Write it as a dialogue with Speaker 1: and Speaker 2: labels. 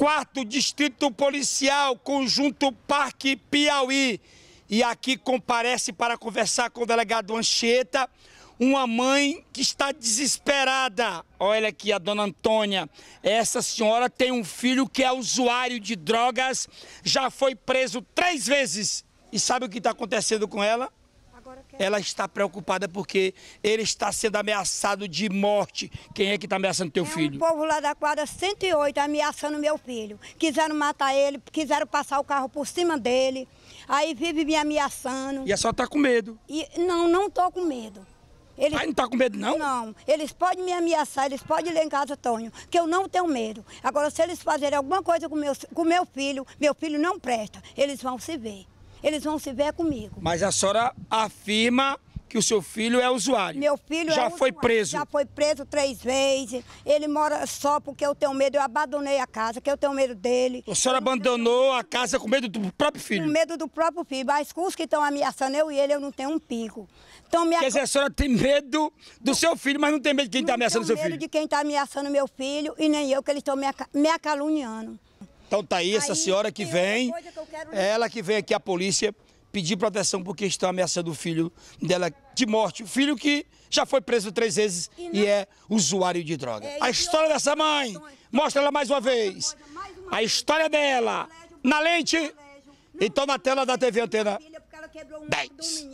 Speaker 1: quarto Distrito Policial, Conjunto Parque Piauí. E aqui comparece para conversar com o delegado Anchieta, uma mãe que está desesperada. Olha aqui a dona Antônia. Essa senhora tem um filho que é usuário de drogas, já foi preso três vezes. E sabe o que está acontecendo com ela? Ela está preocupada porque ele está sendo ameaçado de morte. Quem é que está ameaçando teu é filho?
Speaker 2: O um povo lá da quadra 108 ameaçando meu filho. Quiseram matar ele, quiseram passar o carro por cima dele. Aí vive me ameaçando. E a senhora está com medo? E, não, não estou com medo. Eles... não tá com medo, não? Não. Eles podem me ameaçar, eles podem ir lá em casa, Tônio, que eu não tenho medo. Agora, se eles fazerem alguma coisa com meu, com meu filho, meu filho não presta. Eles vão se ver eles vão se ver comigo.
Speaker 1: Mas a senhora afirma que o seu filho é usuário. Meu
Speaker 2: filho já é foi usuário. preso. Já foi preso três vezes. Ele mora só porque eu tenho medo. Eu abandonei a casa, que eu tenho medo dele. A senhora abandonou a casa com medo do próprio filho? Com medo do próprio filho. Mas com os que estão ameaçando eu e ele, eu não tenho um pico. Então, minha... Quer dizer, a
Speaker 1: senhora tem medo do seu filho, mas não tem medo de quem está ameaçando seu filho? Não tenho medo de
Speaker 2: quem está ameaçando meu filho e nem eu, que eles estão me, ac... me acaluniando.
Speaker 1: Então tá aí, aí essa senhora que é vem, que ela que vem aqui à polícia pedir proteção porque estão ameaçando o filho dela de morte. O filho que já foi preso três vezes e, e é usuário de droga. É, a história eu... dessa mãe, mostra ela mais uma vez. a história dela, na lente, então na tela da TV Antena
Speaker 2: 10.